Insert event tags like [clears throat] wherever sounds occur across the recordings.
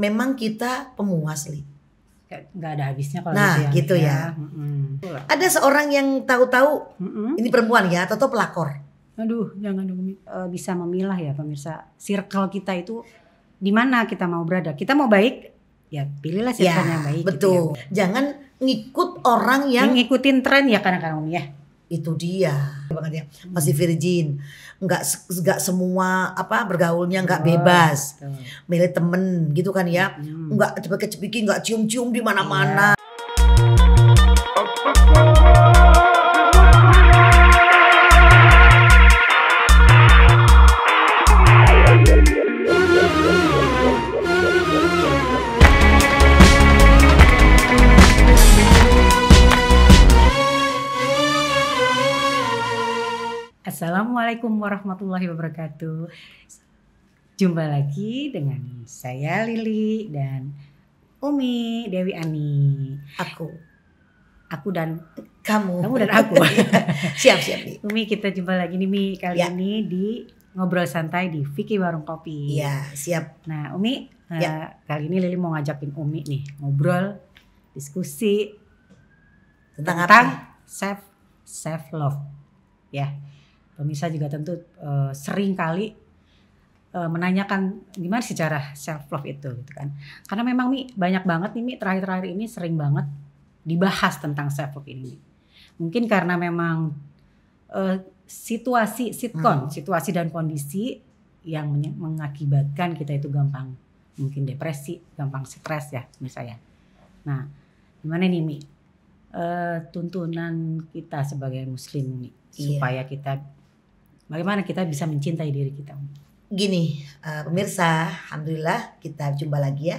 memang kita pemuas li nggak ada habisnya kalau nah gitu, gitu ya, ya. Hmm. ada seorang yang tahu-tahu hmm. ini perempuan ya atau pelakor aduh jangan dong eh, bisa memilah ya pemirsa circle kita itu di mana kita mau berada kita mau baik ya pilihlah ya, circle ya, yang baik betul gitu ya. jangan ngikut orang yang, ngikutin tren ya karena kadang ya itu dia banget ya hmm. masih virgin nggak nggak semua apa bergaulnya nggak bebas milih temen gitu kan ya hmm. nggak cepet kecepikin nggak cium cium di mana mana iya. Assalamualaikum warahmatullahi wabarakatuh. Jumpa lagi dengan saya Lili dan Umi Dewi Ani. Aku. Aku dan kamu. Kamu dan aku. [laughs] siap siap nih. Umi kita jumpa lagi nih Mi kali ya. ini di ngobrol santai di Vicky Warung Kopi. Iya, siap. Nah, Umi eh, ya. uh, kali ini Lili mau ngajakin Umi nih ngobrol diskusi tentang, tentang apa? self self love ya pemirsa juga tentu uh, sering kali uh, menanyakan gimana sejarah self love itu gitu kan. Karena memang Mi banyak banget nih terakhir-terakhir ini sering banget dibahas tentang self love ini. Mungkin karena memang uh, situasi sitkon, hmm. situasi dan kondisi yang mengakibatkan kita itu gampang mungkin depresi, gampang stres ya misalnya. Nah, gimana nih Mi? Uh, tuntunan kita sebagai muslim nih, iya. supaya kita bagaimana kita bisa mencintai diri kita. Gini, uh, pemirsa, alhamdulillah kita jumpa lagi ya.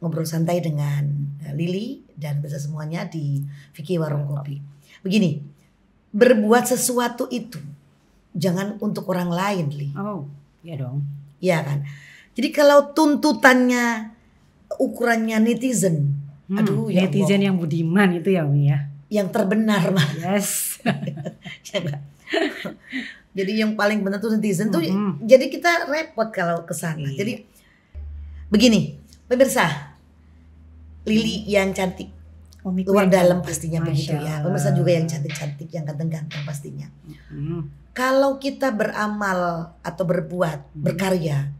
Ngobrol santai dengan eh, Lili dan bisa semuanya di Vicky Warung Kopi. Begini, berbuat sesuatu itu jangan untuk orang lain, Li. Oh, iya dong. Iya kan? Jadi kalau tuntutannya ukurannya netizen, hmm, aduh netizen ya netizen yang budiman itu ya Umi ya yang terbenar mah. Yes. [laughs] jadi yang paling benar tuh netizen Mm-hmm. Jadi kita repot kalau kesana. Iya. Jadi begini, pemirsa. Lili mm. yang cantik. Omik luar dalam pastinya Masya begitu ya. Pemirsa juga yang cantik-cantik, yang ganteng-ganteng pastinya. Mm-hmm. Kalau kita beramal atau berbuat, mm-hmm. berkarya,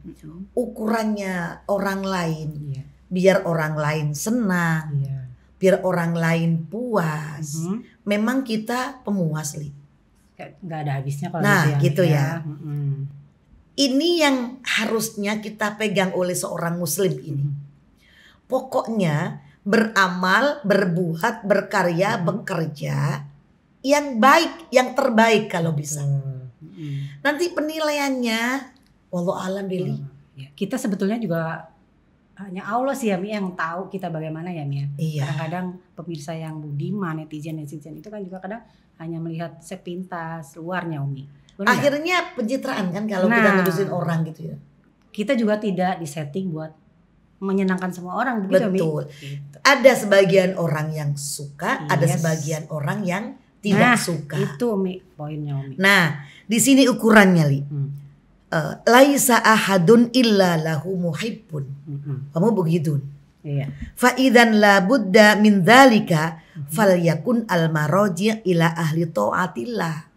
ukurannya orang lain. Yeah. Biar orang lain senang. Yeah biar orang lain puas. Mm -hmm. Memang kita pemuas, Li. Gak ada habisnya kalau nah, gitu ya. Gitu ya. Mm -hmm. Ini yang harusnya kita pegang oleh seorang muslim ini. Mhm. Pokoknya beramal, berbuat, berkarya, mm -hmm. bekerja yang baik, yang terbaik kalau bisa. Mm -hmm. Nanti penilaiannya, walau alam, Billy. Mm -hmm. Kita sebetulnya juga hanya Allah sih ya Mi yang tahu kita bagaimana ya mi. Ya. Iya. Kadang-kadang pemirsa yang budiman, netizen, netizen itu kan juga kadang hanya melihat sepintas luarnya Umi. Benar Akhirnya gak? pencitraan kan kalau nah, kita ngurusin orang gitu ya. Kita juga tidak disetting buat menyenangkan semua orang begitu Betul. Gitu. Ada sebagian orang yang suka, yes. ada sebagian orang yang tidak nah, suka. Itu Umi poinnya Umi. Nah, di sini ukurannya Li. Hmm Eh, laisa ahadun illa lahu muhibbun. Mm-hmm. Kamu begitu. Iya. Fa idzan la budda min dzalika fal yakun al maraji ila ahli taatillah.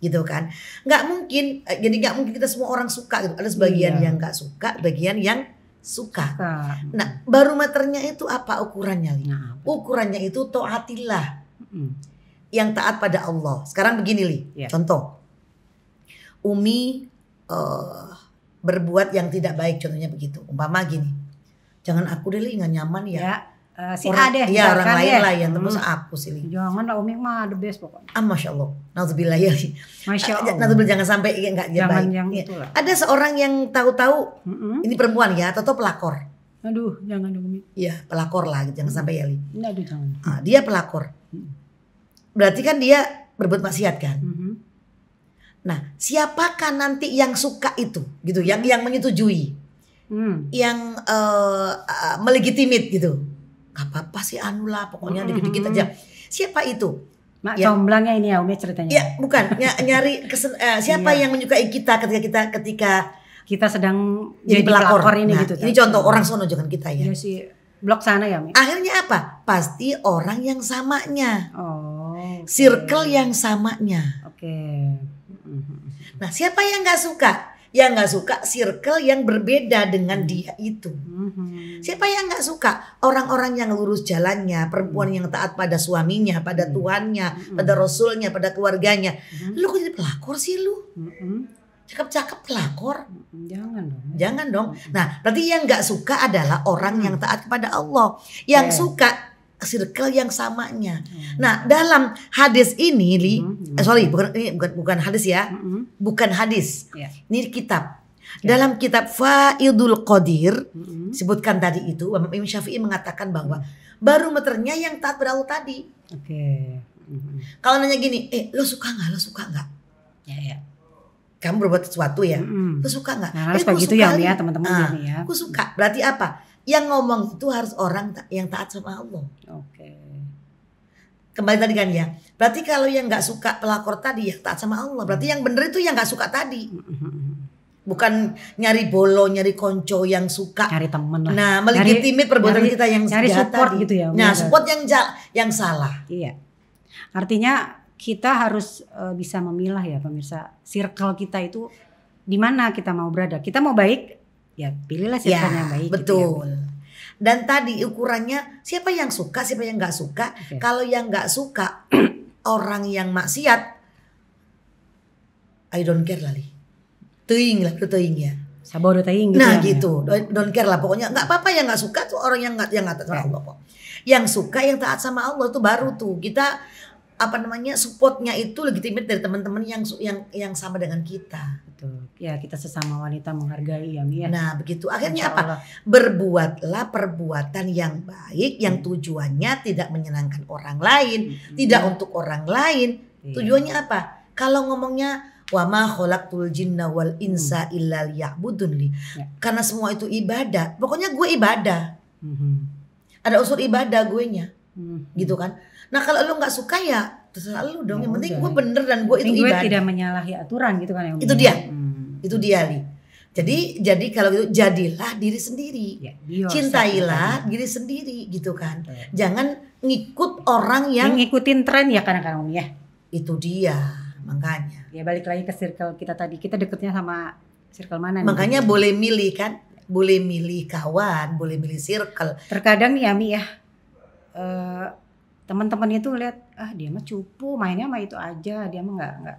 Gitu kan? Nggak mungkin eh, jadi nggak mungkin kita semua orang suka gitu. Ada sebagian iya. yang nggak suka, bagian yang suka. suka. Nah, barometernya itu apa ukurannya? Li? Nah, ukurannya itu taatillah. Mm Yang taat pada Allah. Sekarang begini, Li. Yeah. Contoh. Umi uh, berbuat yang tidak baik contohnya begitu umpama gini jangan aku deh nggak nyaman ya, ya. Uh, si orang, A deh ya orang lain ya. lah yang tembus hmm. aku sih jangan lah Umi mah the best pokoknya ah masya Allah Naudzubillah ya Masya ah, Allah Naudzubillah jangan sampai ya, nggak jangan baik. yang ya. itulah ada seorang yang tahu-tahu mm -hmm. ini perempuan ya atau pelakor aduh jangan dong Umi iya pelakor lah jangan mm -hmm. sampai ya Li aduh jangan ah, dia pelakor berarti kan dia berbuat maksiat kan mm -hmm Nah, siapakah nanti yang suka itu, gitu, yang yang menyetujui, hmm. yang uh, eh, uh, eh, melegitimit gitu? Gak apa-apa sih Anu lah, pokoknya hmm. dikit-dikit aja. Siapa itu? Mak ya. comblangnya ini ya Umi ceritanya. Ya, bukan ny nyari kesen, uh, siapa iya. yang menyukai kita ketika kita ketika kita sedang jadi, jadi pelakor. pelakor ini nah, gitu. Ini tak? contoh orang sono jangan kita ya. Iya sih. Blok sana ya, Mi. Akhirnya apa? Pasti orang yang samanya. Oh. Okay. Circle yang samanya. Oke. Okay Mm-hmm. Nah, siapa yang nggak suka? Yang nggak suka circle yang berbeda dengan mm-hmm. dia itu. Mm-hmm. Siapa yang nggak suka? Orang-orang yang lurus jalannya, perempuan yang taat pada suaminya, pada tuannya, pada rasulnya, pada keluarganya. Lu kok jadi pelakor sih lu? cakep-cakep pelakor. Jangan dong. Jangan dong. Nah, berarti yang nggak suka adalah orang yang taat kepada Allah. Yang suka circle yang samanya. Hmm. Nah, dalam hadis ini, Li, hmm. hmm eh, sorry, hmm. bukan ini bukan bukan hadis ya, hmm. hmm. bukan hadis. Yeah. Ini kitab. Yeah. Dalam kitab Faidul Qadir hmm. sebutkan tadi itu, Imam Syafi'i mengatakan bahwa baru meternya yang taat berlalu tadi. Oke. Okay. Hmm. Kalau nanya gini, eh lo suka nggak? Lo suka nggak? Ya, ya. kamu berbuat sesuatu ya, mm -hmm. lo suka nggak? Nah, eh, gitu suka gitu ya, ya teman-teman. Ah, ya. Aku suka. Berarti apa? yang ngomong itu harus orang yang taat sama Allah. Oke. Okay. Kembali tadi kan ya. Berarti kalau yang nggak suka pelakor tadi ya taat sama Allah. Berarti yang bener itu yang nggak suka tadi. Bukan nyari bolo, nyari konco yang suka. Cari temen lah. Nah, melegitimate perbuatan nyari, kita yang nyari support tadi. gitu ya. Nah, support yang yang salah. Iya. Artinya kita harus uh, bisa memilah ya pemirsa. Circle kita itu di mana kita mau berada. Kita mau baik ya pilihlah siapa ya, yang baik betul gitu ya. dan tadi ukurannya siapa yang suka siapa yang nggak suka okay. kalau yang nggak suka [clears throat] orang yang maksiat I don't care lali. teing lah teing ya sabar teing gitu nah ya, ya? gitu ya. don't care lah pokoknya nggak apa-apa yang nggak suka tuh orang yang nggak yang nggak taat sama Allah yang suka yang taat sama Allah tuh baru tuh kita apa namanya supportnya itu legitimate dari teman-teman yang yang yang sama dengan kita. Betul. Ya kita sesama wanita menghargai ya Mia. Nah begitu akhirnya apa? Berbuatlah perbuatan yang baik yang hmm. tujuannya tidak menyenangkan orang lain, hmm. tidak hmm. untuk orang lain. Hmm. Tujuannya apa? Kalau ngomongnya wa ma khalaqtul jinna wal hmm. insa hmm. illa liya'budun li. Ya. Karena semua itu ibadah. Pokoknya gue ibadah. Hmm. Ada unsur ibadah gue nya. Hmm. Gitu kan? Nah kalau lu nggak suka ya terserah lu dong. Yang oh, penting gue bener dan gue itu gue ibadah. tidak menyalahi aturan gitu kan. Yang itu dia, hmm. itu dia nih. Jadi jadi kalau gitu jadilah diri sendiri, ya, cintailah diri sendiri gitu kan. Ya. Jangan ngikut orang yang, yang ngikutin tren ya kadang-kadang ya. Itu dia makanya. Ya balik lagi ke circle kita tadi kita deketnya sama circle mana? nih? Makanya boleh milih kan, boleh milih kawan, boleh milih circle. Terkadang nih Ami ya, uh, teman teman itu lihat ah dia mah cupu mainnya mah itu aja dia mah nggak nggak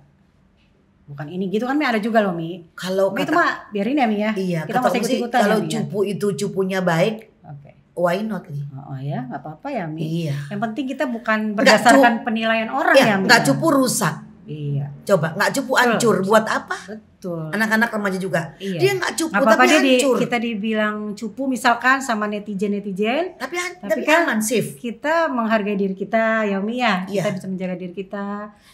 bukan ini gitu kan Mi ada juga loh Mi kalau kata, itu mah biarin ya Mi ya iya, kita masih ikut ikutan kalau ya, ya. cupu ya. itu cupunya baik okay. why not oh, oh ya nggak apa apa ya Mi iya. yang penting kita bukan berdasarkan gak penilaian orang iya, ya Mi nggak ya. cupu rusak Iya. Coba nggak cupu hancur buat apa? Betul. Anak-anak remaja juga. Iya. Dia nggak cupu apa -apa tapi hancur. Di, kita dibilang cupu misalkan sama netizen-netizen. Tapi, tapi, tapi kan aman, safe. Kita menghargai diri kita, ya Umi ya. Iya. Kita bisa menjaga diri kita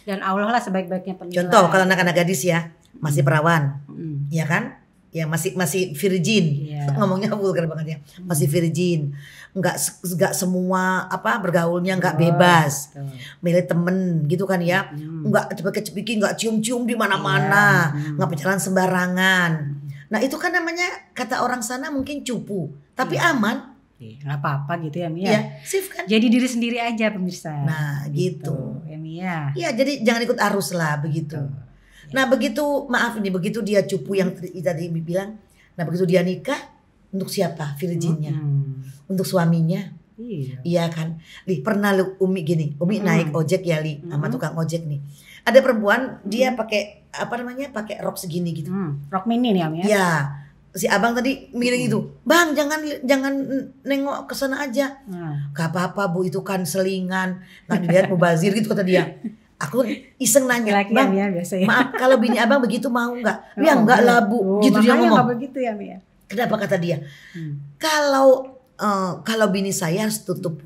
dan Allah lah sebaik-baiknya penilai. Contoh kalau anak-anak gadis ya masih hmm. perawan, hmm. ya kan? ya masih masih virgin yeah. ngomongnya vulgar banget ya hmm. masih virgin nggak nggak semua apa bergaulnya nggak bebas betul. milih temen gitu kan ya mm. nggak cepet-cepikin nggak cium-cium di mana-mana yeah. mm. nggak pacaran sembarangan hmm. nah itu kan namanya kata orang sana mungkin cupu tapi yeah. aman iya, nggak apa-apa gitu ya Mia. Ya, safe kan. Jadi diri sendiri aja pemirsa. Nah gitu. gitu. Ya Mia. Iya jadi jangan ikut arus lah begitu. Betul. Nah begitu maaf ini begitu dia cupu yang tadi bilang, nah begitu dia nikah untuk siapa virginnya? Hmm. Untuk suaminya? Iya. iya kan, Li pernah lu Umi gini, Umi hmm. naik ojek ya Li hmm. sama tukang ojek nih. Ada perempuan dia pakai apa namanya pakai rok segini gitu. Hmm. Rok mini nih Om ya. Iya si abang tadi miring hmm. itu, bang jangan jangan nengok ke sana aja. Hmm. Gak apa-apa bu itu kan selingan, nggak bu bazir gitu kata dia. [laughs] aku iseng nanya Laki ya, bang ya, biasanya. maaf kalau bini abang begitu mau nggak oh, ya nggak lah labu oh, gitu dia ngomong begitu ya Mia kenapa kata dia hmm. kalau uh, kalau bini saya harus tutup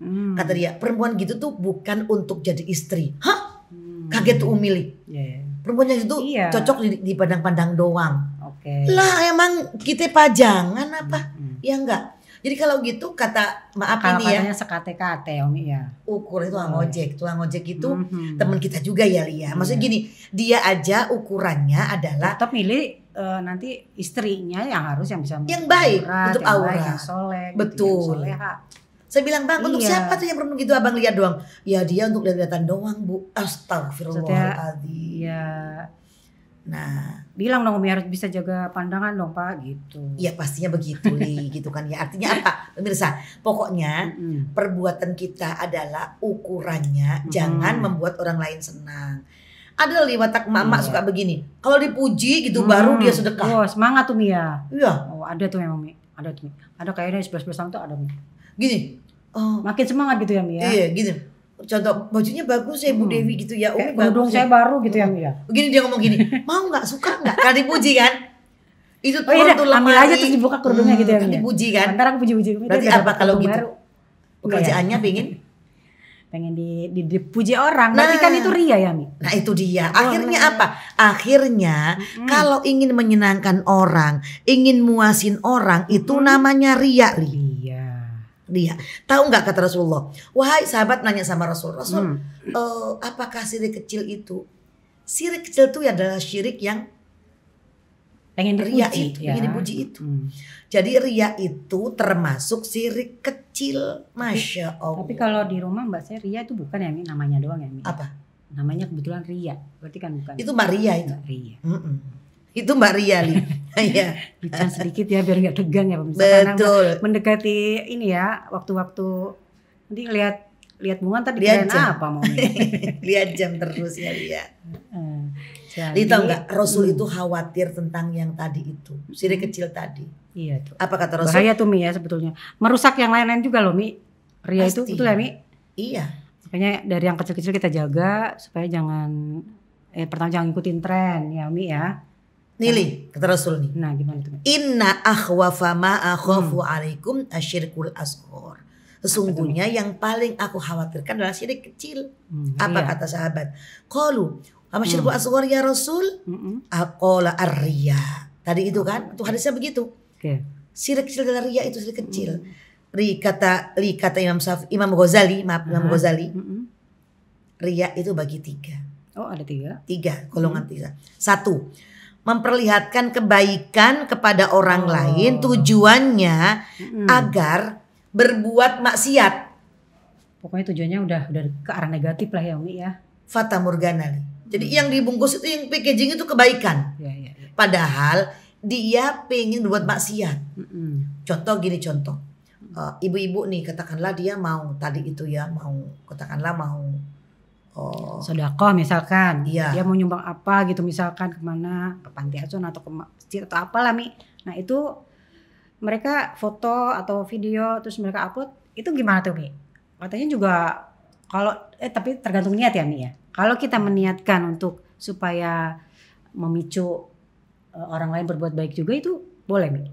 hmm. kata dia perempuan gitu tuh bukan untuk jadi istri hah hmm. kaget tuh umili yeah. Iya. perempuan itu iya. cocok padang pandang doang okay. lah emang kita pajangan apa hmm. hmm. ya enggak jadi kalau gitu kata maaf kalau ini ya. Katanya sekate-kate Om ya. Ukur itu tuang oh, iya. ojek, tuang ojek itu mm -hmm. teman kita juga ya Lia. Iya. Maksudnya gini, dia aja ukurannya adalah tetap milih uh, nanti istrinya yang harus yang bisa yang baik aurat, untuk aura, baik, yang soleh, betul. Gitu, yang Saya bilang bang, iya. untuk siapa tuh yang perlu gitu abang lihat doang? Ya dia untuk lihat-lihatan doang bu. Astagfirullahaladzim. Iya Nah, bilang dong Umi harus bisa jaga pandangan dong Pak gitu. Iya pastinya begitu li [laughs] gitu kan ya. Artinya apa pemirsa? Pokoknya mm-hmm. perbuatan kita adalah ukurannya, mm-hmm. jangan membuat orang lain senang. Ada li watak mama mm-hmm. Iya. suka begini. Kalau dipuji gitu mm-hmm. baru dia sedekah. Oh, semangat tuh Mia. Ya? Iya. Oh, ada tuh memang Mi. Ada tuh. Ada kayaknya sebelas belasan tuh ada Mi. Gini. Oh. Makin semangat gitu ya Mia. Ya? Iya, gitu contoh bajunya bagus ya Bu hmm. Dewi gitu ya Umi bagus ya. saya ya. baru gitu hmm. ya begini ya? dia ngomong gini mau nggak suka nggak kan dipuji kan itu oh, iya, tuh iya. ambil aja terus dibuka kerudungnya hmm, gitu ya kan ya? dipuji kan ntar aku puji-puji berarti apa kalau gitu baru. Iya. pekerjaannya ya. pengen [laughs] pengen di, di dipuji orang nah, berarti kan itu ria ya Mi nah itu dia oh, akhirnya oh, apa akhirnya hmm. kalau ingin menyenangkan orang ingin muasin orang itu hmm. namanya ria ria iya dia. Tahu nggak kata Rasulullah? Wahai sahabat nanya sama Rasul, Rasul, hmm. uh, apakah sirik kecil itu? Sirik kecil itu adalah syirik yang pengen dipuji, ria itu, ya. pengen dipuji itu. Hmm. Jadi ria itu termasuk sirik kecil, masya Allah. Tapi kalau di rumah mbak saya ria itu bukan yang ini namanya doang ya. Ini. Apa? Namanya kebetulan ria, berarti kan bukan. Itu Maria itu. Ria. Mm -mm. Itu Mbak Ria nih, [laughs] iya. iya. Bicara sedikit ya biar nggak tegang ya pemirsa. Betul. Karena mendekati ini ya waktu-waktu nanti lihat lihat bunga tadi lihat jam. apa mau [laughs] lihat jam terus ya lihat. Eh, jadi, Li nggak Rasul hmm. itu khawatir tentang yang tadi itu sirik hmm. kecil tadi. Iya tuh. Apa kata Rasul? Bahaya tuh Mi ya sebetulnya. Merusak yang lain-lain juga loh Mi. Ria Pasti. itu betul ya Mi? Iya. Makanya dari yang kecil-kecil kita jaga supaya jangan eh pertama jangan ikutin tren ya Mi ya Nih kata Rasul nih. Nah, gimana tuh? Inna akhwafa ma akhafu hmm. alaikum asyirkul asghar. Sesungguhnya yang paling aku khawatirkan adalah syirik kecil. Hmm, Apa iya. kata sahabat? Qalu, "Ama hmm. syirkul hmm. ya Rasul?" Hmm. Aqala ar-riya. Tadi itu kan? Itu hadisnya begitu. Okay. Syirik kecil dan riya itu syirik kecil. Hmm. Ri kata li kata Imam Saf, Imam Ghazali, maaf Imam Ghazali. Hmm. Riya itu bagi tiga. Oh, ada tiga. Tiga golongan hmm. tiga. Satu, memperlihatkan kebaikan kepada orang oh. lain tujuannya hmm. agar berbuat maksiat. Pokoknya tujuannya udah udah ke arah negatif lah ya Umi ya. Fata Morgana. Jadi hmm. yang dibungkus itu yang packaging itu kebaikan. Ya, ya, ya. Padahal dia pengen buat maksiat. Hmm. Contoh gini contoh. Eh, ibu-ibu uh, ibu -ibu nih katakanlah dia mau tadi itu ya mau katakanlah mau Oh. Sodako misalkan, gitu. iya. dia mau nyumbang apa gitu misalkan kemana ke panti asuhan atau ke masjid atau apalah mi. Nah itu mereka foto atau video terus mereka upload itu gimana tuh mi? Katanya juga kalau eh tapi tergantung niat ya mi ya. Kalau kita meniatkan untuk supaya memicu e, orang lain berbuat baik juga itu boleh mi.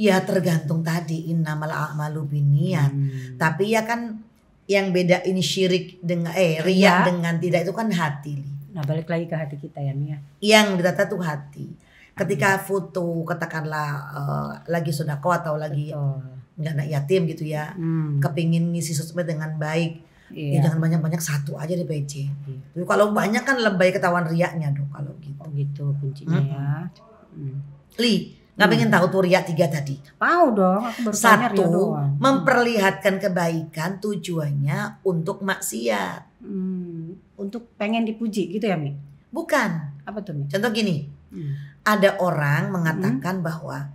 Ya tergantung tadi innamal a'malu binniat. Hmm. Tapi ya kan yang beda ini syirik dengan eh riak ya. dengan tidak itu kan hati. Nah, balik lagi ke hati kita ya Mia. Yang ditata tuh hati. Ketika foto katakanlah uh, lagi kau atau lagi nggak anak yatim gitu ya, hmm. kepingin ngisi sosmed dengan baik. Ya iya. Ya, jangan banyak-banyak satu aja di PC. Iya. kalau banyak kan lebay ketahuan riaknya dong kalau gitu. Oh gitu kuncinya -hmm. ya. Hmm. Li, Gak pengen hmm. tahu tuh Ria tiga tadi? Mau dong. Aku Satu, doang. Hmm. memperlihatkan kebaikan tujuannya untuk maksiat. Hmm. Untuk pengen dipuji gitu ya Mi? Bukan. Apa tuh Mi? Contoh gini, hmm. ada orang mengatakan hmm. bahwa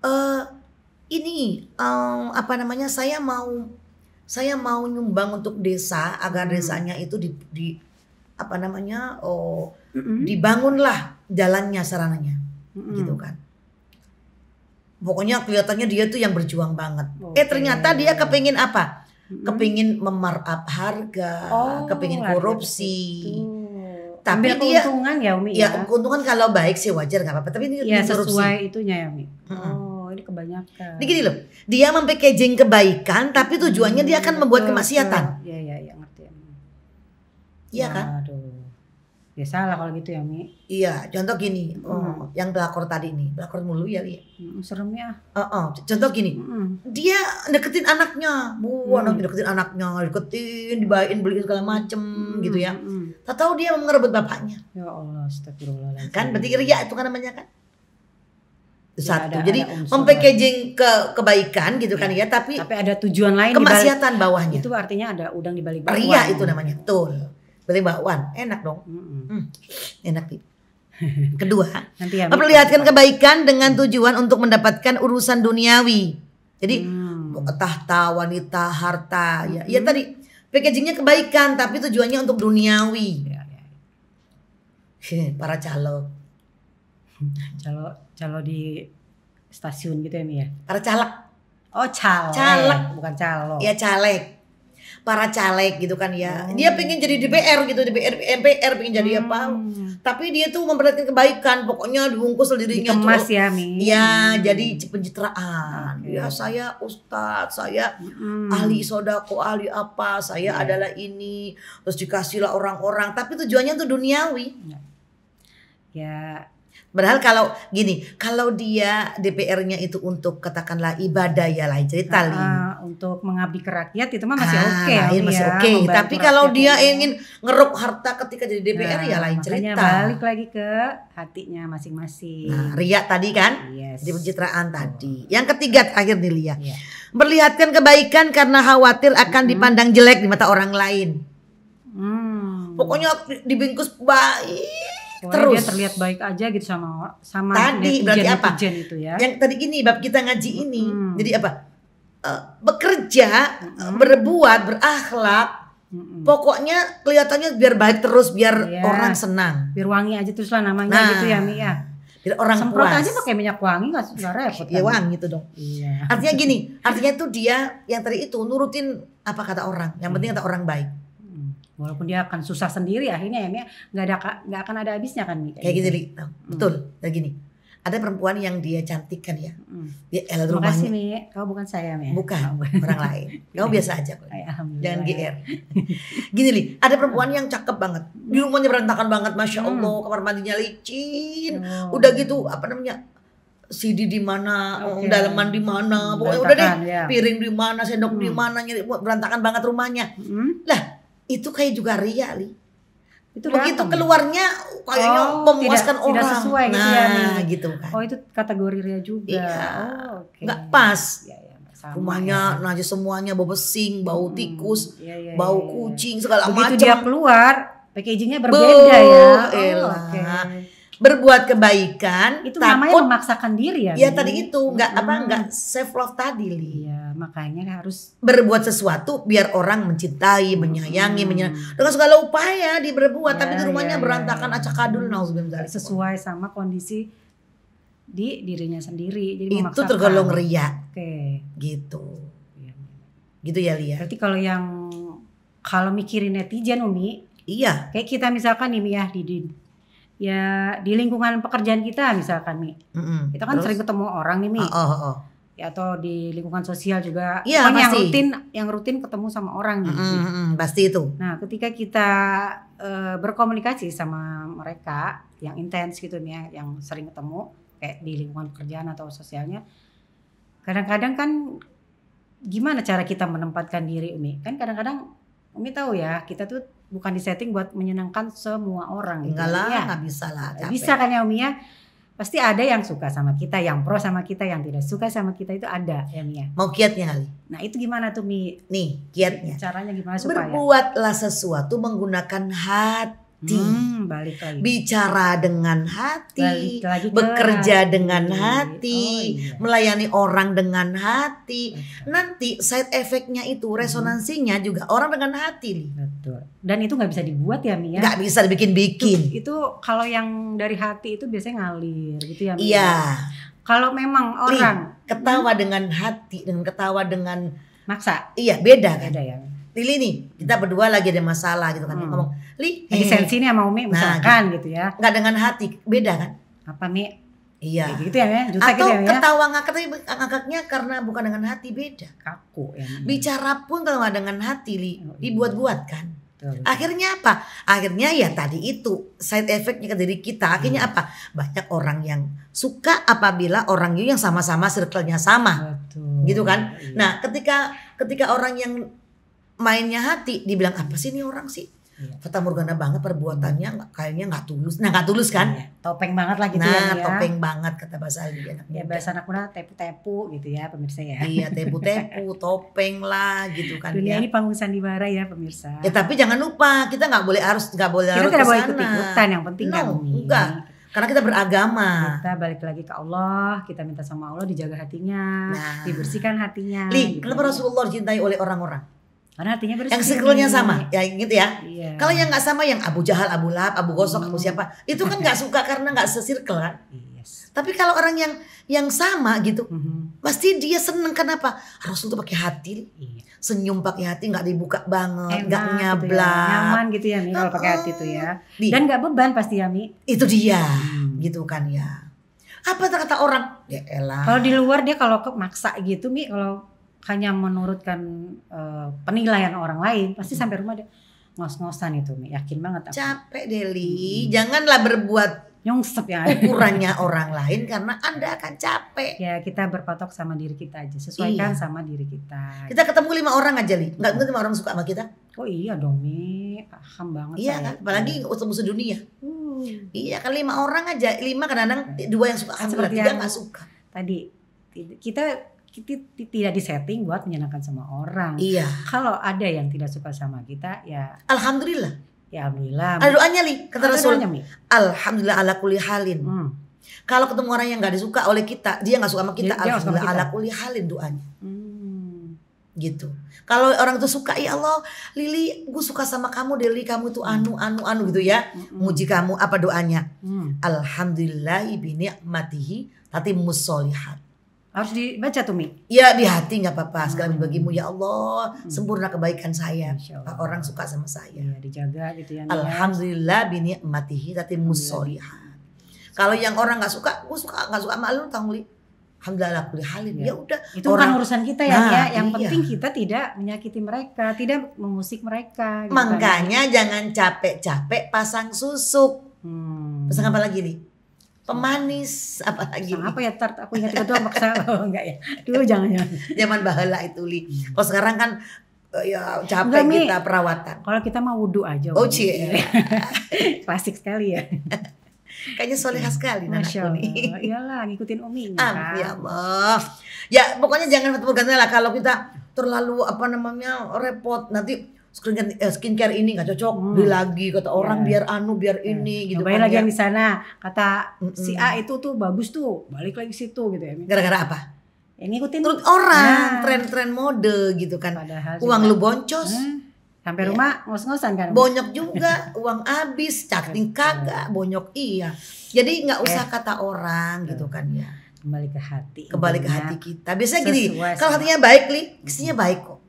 e, ini um, apa namanya saya mau saya mau nyumbang untuk desa agar hmm. desanya itu di, di apa namanya oh -hmm. dibangunlah jalannya sarananya -hmm. gitu kan pokoknya kelihatannya dia tuh yang berjuang banget. Okay. Eh ternyata dia kepingin apa? Hmm. Kepingin memarap harga, oh, kepingin korupsi. Gitu. Tapi Ambil dia keuntungan ya Umi ya. Ya keuntungan kalau baik sih wajar nggak apa-apa. Tapi ini ya, korupsi. sesuai itunya ya Umi. Hmm. Oh ini kebanyakan. Ini gini loh, dia mempackaging kebaikan tapi tujuannya hmm, dia akan membuat kemaksiatan. Ya, ya, ya, iya iya iya ngerti. Iya ya, kan? Ya salah kalau gitu ya Mi. Iya, contoh gini, oh, hmm. oh, yang pelakor tadi nih, pelakor mulu ya Li. Hmm, serem ya. Uh -uh. Contoh gini, mm. dia deketin anaknya, bu, mm. anak deketin anaknya, deketin, dibayain, beliin segala macem mm. gitu ya. Hmm, mm. Tak tahu dia ngerebut bapaknya. Ya Allah, astagfirullah. Kan berarti ria itu kan namanya kan. Ya, Satu, ya, ada, jadi mempackaging ya. ke kebaikan gitu kan ya. kan ya, tapi tapi ada tujuan lain kemaksiatan bawahnya. Itu artinya ada udang di balik bawah. Ria itu namanya, betul berarti Wan enak dong mm-hmm. enak sih kedua [laughs] Nanti perlihatkan ya, memperlihatkan kebaikan dengan tujuan untuk mendapatkan urusan duniawi jadi hmm. tahta wanita harta ya hmm. ya tadi packagingnya kebaikan tapi tujuannya untuk duniawi yeah, yeah. [laughs] para calo calo calo di stasiun gitu ya Mia ya? para calak oh calek calek bukan calo ya calek para caleg gitu kan ya. Oh. Dia pengen jadi DPR gitu, DPR MPR pengen jadi hmm. apa. Tapi dia tuh memperhatikan kebaikan, pokoknya dibungkus dirinya Dikemas ya, Mi. Ya, hmm. jadi pencitraan. Okay. Ya, saya ustadz, saya hmm. ahli sodako, ahli apa, saya yeah. adalah ini. Terus dikasihlah orang-orang, tapi tujuannya tuh duniawi. Ya, yeah Padahal kalau gini, kalau dia DPR-nya itu untuk katakanlah ibadah ya lain cerita ah, ah, Untuk mengabdi ke rakyat itu mah masih ah, oke okay, ya, masih oke. Okay. Tapi kalau dia itu. ingin ngeruk harta ketika jadi DPR nah, ya ah, lain cerita. balik lagi ke hatinya masing-masing. Nah, riak tadi kan? Yes. Di pencitraan oh. tadi. Yang ketiga akhir nih Lia. Yeah. Berlihatkan kebaikan karena khawatir akan -hmm. dipandang jelek di mata orang lain. Hmm. Pokoknya dibingkus baik terus dia terlihat baik aja gitu sama sama tadi berarti apa itu ya yang tadi ini bab kita ngaji ini hmm. jadi apa eh, bekerja hmm. berbuat berakhlak hmm. pokoknya kelihatannya biar baik terus biar yeah. orang senang biar wangi aja terus lah namanya nah. gitu ya Mia ya. biar orang semprot aja pakai minyak wangi nggak nggak repot ya wangi itu dong iya. artinya gini artinya tuh dia yang tadi itu nurutin apa kata orang yang penting kata orang baik walaupun dia akan susah sendiri akhirnya ya nggak ada nggak akan ada habisnya kan Mi? kayak gitu, gitu. betul mm. kayak gini ada perempuan yang dia cantik kan ya hmm. dia el rumahnya makasih Mi kau bukan saya Mi bukan oh, orang lain kau biasa aja kok jangan gr gini li ada perempuan yang cakep banget di rumahnya berantakan banget masya hmm. allah kamar mandinya licin oh. udah gitu apa namanya CD di mana, okay. dalaman di mana, pokoknya udah deh, ya. piring di mana, sendok hmm. di mana, berantakan banget rumahnya. Hmm. Lah, itu kayak juga ria li itu begitu datang. Ya? keluarnya kayaknya oh, memuaskan tidak, orang tidak sesuai gitu ya, nah ya, gitu kan oh itu kategori ria juga iya. oh, okay. pas ya, ya, sama, rumahnya ya. najis semuanya bau besing hmm, iya, iya, iya, bau tikus hmm, ya, ya, bau kucing segala macam begitu macem. dia keluar packagingnya berbeda Be ya oh, okay berbuat kebaikan itu takut, namanya memaksakan diri ya. Iya tadi itu nggak hmm. apa nggak self love tadi li. Iya makanya harus berbuat sesuatu biar orang mencintai, menyayangi, hmm. dengan segala upaya diberbuat ya, tapi di rumahnya ya, berantakan iya, ya, acakadul nauzubillah. Sesuai sama kondisi di dirinya sendiri. Jadi itu tergolong ria. Oke. Gitu. Ya. Gitu ya Lia. Ya? Berarti kalau yang kalau mikirin netizen Umi, iya. Kayak kita misalkan ini ya di, di ya di lingkungan pekerjaan kita misalkan nih Mm -hmm. Kita kan Terus? sering ketemu orang nih Mi. Oh, oh, oh. Ya, atau di lingkungan sosial juga ya, pasti. yang rutin yang rutin ketemu sama orang gitu. Mm -hmm, pasti itu. Nah, ketika kita e, berkomunikasi sama mereka yang intens gitu nih ya, yang sering ketemu kayak di lingkungan pekerjaan atau sosialnya kadang-kadang kan gimana cara kita menempatkan diri Umi? Kan kadang-kadang Umi tahu ya, kita tuh bukan di setting buat menyenangkan semua orang. Gitu. Enggak lah, ya. gak bisa lah. Capek. Bisa kan ya Umi ya? Pasti ada yang suka sama kita, yang pro sama kita, yang tidak suka sama kita itu ada ya Mia. Mau kiatnya kali. Nah itu gimana tuh Mi? Nih kiatnya. Caranya gimana supaya? Berbuatlah sesuatu menggunakan hati hati, hmm, balik lagi. bicara dengan hati, balik lagi bekerja hati. dengan oh, hati, oh, iya. melayani orang dengan hati. Nanti side efeknya itu hmm. resonansinya hmm. juga orang dengan hati Betul. Dan itu nggak bisa dibuat ya Mia? Ya? Nggak bisa dibikin-bikin. Itu, itu kalau yang dari hati itu biasanya ngalir gitu ya Mia. Ya? Iya. Kalau memang orang Lih, ketawa hmm. dengan hati dengan ketawa dengan maksa. Iya, beda kan? ya. Lili nih, kita berdua lagi ada masalah gitu kan. Hmm. Ngomong, "Li, lagi eh. sensi nih sama Umi nah, misalkan nah, gitu ya." Enggak dengan hati, beda kan? Apa, Mi? Iya. Kayak gitu ya, gitu ya. Atau gitu ya, ketawa ngakak tapi ngakaknya karena bukan dengan hati beda. Kaku ya. Bicara pun kalau nggak dengan hati, Li, oh, iya. dibuat-buat kan. Betul. Akhirnya apa? Akhirnya ya tadi itu side effectnya ke diri kita. Akhirnya hmm. apa? Banyak orang yang suka apabila orang yang sama-sama circle-nya sama. Betul. Gitu kan? Iya. Nah, ketika ketika orang yang mainnya hati dibilang apa sih ini orang sih Fata iya. Morgana banget perbuatannya kayaknya nggak tulus. Nah nggak tulus kan? Iya. topeng banget lah gitu nah, ya. Nah topeng banget kata ya, bahasa Ali Ya bahasa anak muda tepu-tepu gitu ya pemirsa ya. Iya [laughs] tepu-tepu, topeng lah gitu kan. Dunia ya. ini panggung sandiwara ya pemirsa. Ya tapi jangan lupa kita nggak boleh harus nggak boleh kita tidak boleh ikut ikutan yang penting no, kan enggak. Karena kita beragama. Kita balik lagi ke Allah, kita minta sama Allah dijaga hatinya, nah. dibersihkan hatinya. Li, gitu. kenapa Rasulullah dicintai oleh orang-orang? Karena artinya bersih. Yang siklonnya sama, ya gitu ya. Iya. Kalau yang nggak sama yang Abu Jahal, Abu Lahab, Abu Gosok, hmm. Abu siapa, itu kan nggak suka karena nggak sesirkel kan. Yes. Tapi kalau orang yang yang sama gitu, mm-hmm. pasti dia seneng kenapa? Rasul tuh pakai hati, iya. senyum pakai hati, nggak dibuka banget, nggak nyabla, gitu ya. nyaman gitu ya Mi kalau pakai hati tuh ya. Dan nggak beban pasti ya Mi. Itu dia, hmm. gitu kan ya. Apa kata orang? Ya elah. Kalau di luar dia kalau maksa gitu Mi, kalau hanya menurutkan uh, penilaian orang lain pasti hmm. sampai rumah dia ngos-ngosan itu yakin banget aku. capek Deli hmm. janganlah berbuat nyungsep ya ukurannya orang lain karena anda akan capek ya kita berpatok sama diri kita aja sesuaikan iya. sama diri kita kita ketemu lima orang aja li nggak mungkin lima orang suka sama kita oh iya dong mi paham banget iya kan apalagi ketemu sedunia hmm. iya kan lima orang aja lima kadang-kadang dua yang suka sama tiga nggak suka tadi kita tidak tidak disetting buat menyenangkan sama orang. Iya. Kalau ada yang tidak suka sama kita ya alhamdulillah. Ya alhamdulillah. Ada doanya li kata ada Rasul. Doanya, Mi. alhamdulillah ala kulli halin. Hmm. Kalau ketemu orang yang nggak disuka oleh kita, dia nggak suka sama kita, dia, alhamdulillah sama kita. ala kulli halin doanya. Hmm. Gitu. Kalau orang itu suka, ya Allah, Lili, gue suka sama kamu, Deli, kamu itu anu, hmm. anu, anu gitu ya. Hmm. Muji kamu, apa doanya? Hmm. Alhamdulillah ibni matihi tapi musolihat harus dibaca tuh Mi. Ya di hati nggak apa-apa. Segala hmm. bagimu ya Allah, hmm. sempurna kebaikan saya. Orang suka sama saya. Ya, dijaga gitu ya. ya. Alhamdulillah bini matihi tati musolihah. Kalau yang orang nggak suka, gue suka nggak suka malu tanggulih. Alhamdulillah aku halim. Iya. Ya udah. Itu orang, bukan urusan kita ya, nah, ya. Yang iya. penting kita tidak menyakiti mereka, tidak mengusik mereka. Gitu kan. Makanya kan. jangan capek-capek pasang susuk. Hmm. Pasang apa lagi nih? pemanis apa lagi apa ya tart aku ingat itu maksa oh, enggak ya dulu jangan jangan zaman bahala itu li kalau sekarang kan eh, ya capek Enggak, kita perawatan kalau kita mau wudhu aja oh cie [laughs] klasik sekali ya Kayaknya solehah sekali Masya Allah. Iyalah ngikutin Umi. Ah, ya Allah. Ya pokoknya jangan ketemu lah kalau kita terlalu apa namanya repot nanti skincare, eh, skincare ini nggak cocok hmm. beli lagi kata orang yeah. biar anu biar yeah. ini gitu kan, lagi ya. yang di sana kata mm -mm. si A itu tuh bagus tuh balik lagi situ gitu ya gara-gara apa ya ngikutin Terut orang tren nah. tren-tren mode gitu kan Padahal uang juga. lu boncos hmm. Sampai ya. rumah ngos-ngosan kan. Bonyok juga, [laughs] uang habis, cacing kagak, bonyok iya. Jadi nggak usah eh. kata orang gitu kan ya. Kembali ke hati. Kembali ke hati kita. Biasanya gini, kalau hatinya baik, Li, isinya baik kok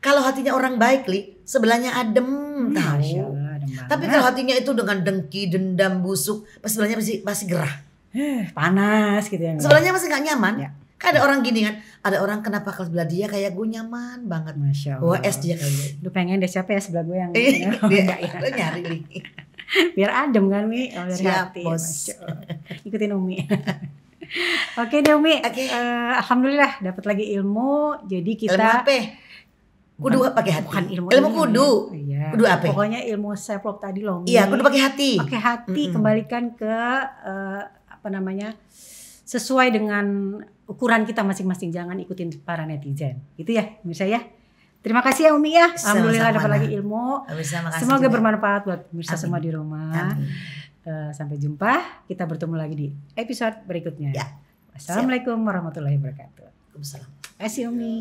kalau hatinya orang baik, Li, sebelahnya adem, hmm, tahu. Allah, adem Tapi kalau hatinya itu dengan dengki, dendam, busuk, pasti sebelahnya pasti pasti gerah. Eh, panas gitu ya. Sebelahnya masih nggak nyaman. Ya. Kan ada orang gini kan, ada orang kenapa kalau sebelah dia kayak gue nyaman banget. Masya Allah. Wah es dia kali. Lu pengen deh siapa ya sebelah gue yang. Iya, [laughs] oh, ya. lu nyari li. [laughs] Biar adem kan Mi, biar oh, Siap, hati. Bos. Ikutin Umi. [laughs] Oke deh Umi, okay. uh, eh, Alhamdulillah dapat lagi ilmu. Jadi kita. Ilmu kudu pakai hati. Bukan ilmu. Ilmu kudu. Iya. Kudu apa? Pokoknya ilmu self love tadi loh. Iya, kudu pakai hati. Pakai hati mm-hmm. kembalikan ke uh, apa namanya? sesuai dengan ukuran kita masing-masing jangan ikutin para netizen. Gitu ya, misalnya ya. Terima kasih ya Umi ya. Alhamdulillah dapat lagi ilmu. Semoga juga. bermanfaat buat pemirsa semua di rumah. Amin. Uh, sampai jumpa. Kita bertemu lagi di episode berikutnya. Ya. Assalamualaikum warahmatullahi wabarakatuh. Waalaikumsalam. Terima kasih Umi.